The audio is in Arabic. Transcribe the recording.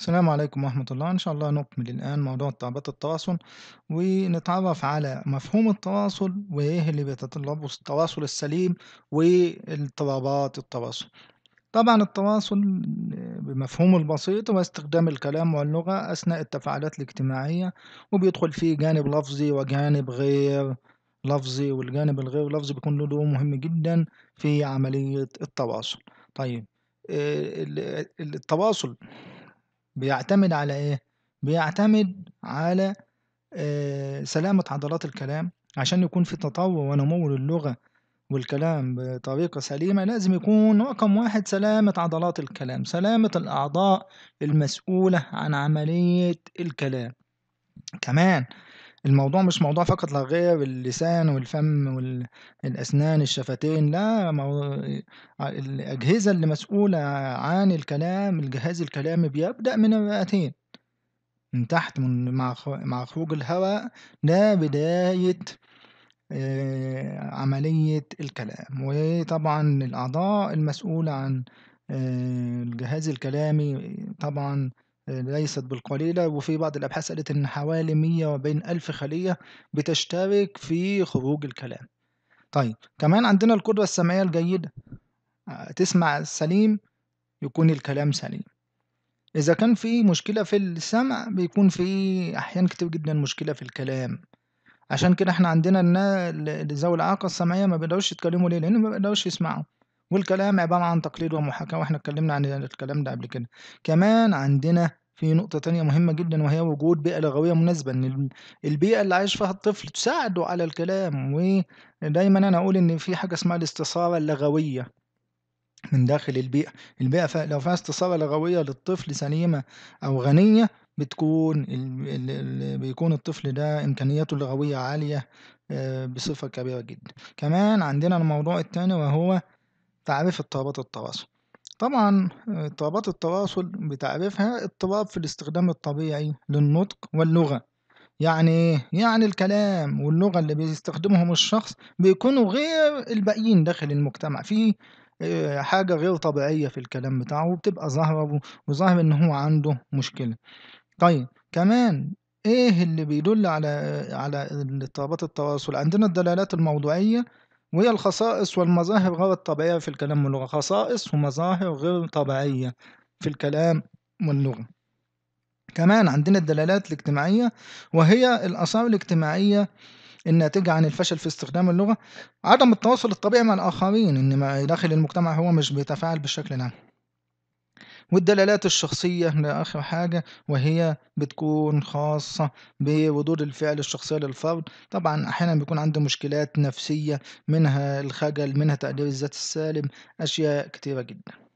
السلام عليكم ورحمة الله إن شاء الله نكمل الآن موضوع تعبئة التواصل ونتعرف على مفهوم التواصل وإيه اللي بيتطلبه التواصل السليم واضطرابات التواصل طبعا التواصل بمفهومه البسيط هو استخدام الكلام واللغة أثناء التفاعلات الاجتماعية وبيدخل فيه جانب لفظي وجانب غير لفظي والجانب الغير لفظي بيكون له دور مهم جدا في عملية التواصل طيب آه، التواصل بيعتمد على إيه؟ بيعتمد على آه، سلامة عضلات الكلام عشان يكون في تطور ونمو للغة والكلام بطريقة سليمة لازم يكون رقم واحد سلامة عضلات الكلام سلامة الأعضاء المسؤولة عن عملية الكلام كمان الموضوع مش موضوع فقط لا غير اللسان والفم والأسنان الشفتين لا آه، الأجهزة اللي مسؤولة عن الكلام الجهاز الكلامي بيبدأ من الرئتين من تحت من مع مع خروج الهواء ده بداية آه، عملية الكلام وطبعا الأعضاء المسؤولة عن آه، الجهاز الكلامي طبعا ليست بالقليلة وفي بعض الأبحاث قالت إن حوالي 100 وبين ألف خلية بتشترك في خروج الكلام طيب كمان عندنا القدرة السمعية الجيدة آه، تسمع سليم يكون الكلام سليم إذا كان في مشكلة في السمع بيكون في أحيان كتير جدا مشكلة في الكلام عشان كده احنا عندنا الناس ذوي الإعاقة السمعية ما بيقدروش يتكلموا ليه لأن ما بيقدروش يسمعوا والكلام عبارة عن تقليد ومحاكاة واحنا اتكلمنا عن الكلام ده قبل كده كمان عندنا في نقطة تانية مهمة جدًا وهي وجود بيئة لغوية مناسبة، إن ال البيئة اللي عايش فيها الطفل تساعده على الكلام، ودايمًا أنا أقول إن في حاجة اسمها الاستثارة اللغوية من داخل البيئة، البيئة ف لو فيها استثارة لغوية للطفل سليمة أو غنية بتكون ال ال ال بيكون الطفل ده إمكانياته اللغوية عالية آه، بصفة كبيرة جدًا، كمان عندنا الموضوع التاني وهو تعريف اضطرابات التواصل. طبعا اضطرابات آه، التواصل بتعريفها اضطراب في الاستخدام الطبيعي للنطق واللغة يعني ايه؟ يعني الكلام واللغة اللي بيستخدمهم الشخص بيكونوا غير الباقيين داخل المجتمع في آه، حاجة غير طبيعية في الكلام بتاعه وبتبقى ظاهرة وظاهر إن هو عنده مشكلة طيب كمان ايه اللي بيدل على على اضطرابات التواصل عندنا الدلالات الموضوعية وهي الخصائص والمظاهر غير الطبيعية في الكلام واللغة خصائص ومظاهر غير طبيعية في الكلام واللغة كمان عندنا الدلالات الاجتماعية وهي الآثار الاجتماعية الناتجة عن الفشل في استخدام اللغة عدم التواصل الطبيعي مع الآخرين إن داخل المجتمع هو مش بيتفاعل بالشكل العام والدلالات الشخصية لآخر حاجة وهي بتكون خاصة بردود الفعل الشخصية للفرد طبعا أحيانا بيكون عنده مشكلات نفسية منها الخجل منها تقدير الذات السالب أشياء كتيرة جدا